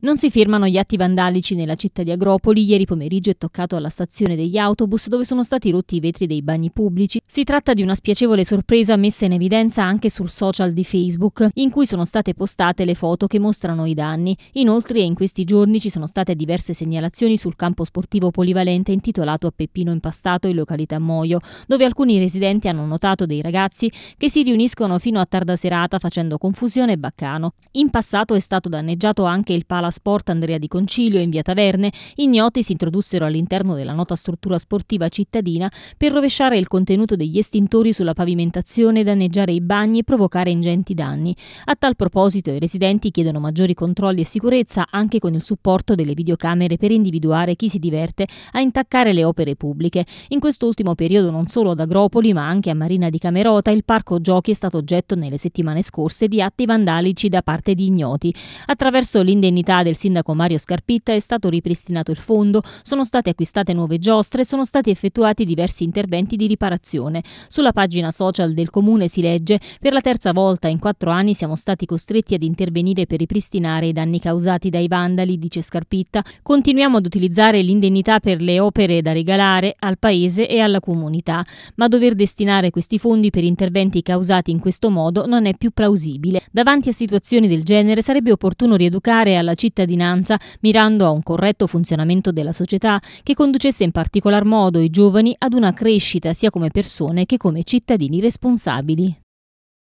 Non si firmano gli atti vandalici nella città di Agropoli. Ieri pomeriggio è toccato alla stazione degli autobus dove sono stati rotti i vetri dei bagni pubblici. Si tratta di una spiacevole sorpresa messa in evidenza anche sul social di Facebook, in cui sono state postate le foto che mostrano i danni. Inoltre in questi giorni ci sono state diverse segnalazioni sul campo sportivo polivalente intitolato a Peppino Impastato in località Moio, dove alcuni residenti hanno notato dei ragazzi che si riuniscono fino a tarda serata facendo confusione e baccano. In passato è stato danneggiato anche il palazzo sala sport Andrea di Concilio in via Taverne, ignoti si introdussero all'interno della nota struttura sportiva cittadina per rovesciare il contenuto degli estintori sulla pavimentazione, danneggiare i bagni e provocare ingenti danni. A tal proposito i residenti chiedono maggiori controlli e sicurezza anche con il supporto delle videocamere per individuare chi si diverte a intaccare le opere pubbliche. In quest'ultimo periodo non solo ad Agropoli ma anche a Marina di Camerota il parco giochi è stato oggetto nelle settimane scorse di atti vandalici da parte di ignoti. Attraverso l'indennità del sindaco Mario Scarpitta è stato ripristinato il fondo, sono state acquistate nuove giostre, sono stati effettuati diversi interventi di riparazione. Sulla pagina social del comune si legge per la terza volta in quattro anni siamo stati costretti ad intervenire per ripristinare i danni causati dai vandali, dice Scarpitta. Continuiamo ad utilizzare l'indennità per le opere da regalare al paese e alla comunità, ma dover destinare questi fondi per interventi causati in questo modo non è più plausibile. Davanti a situazioni del genere sarebbe opportuno rieducare alla città cittadinanza mirando a un corretto funzionamento della società che conducesse in particolar modo i giovani ad una crescita sia come persone che come cittadini responsabili.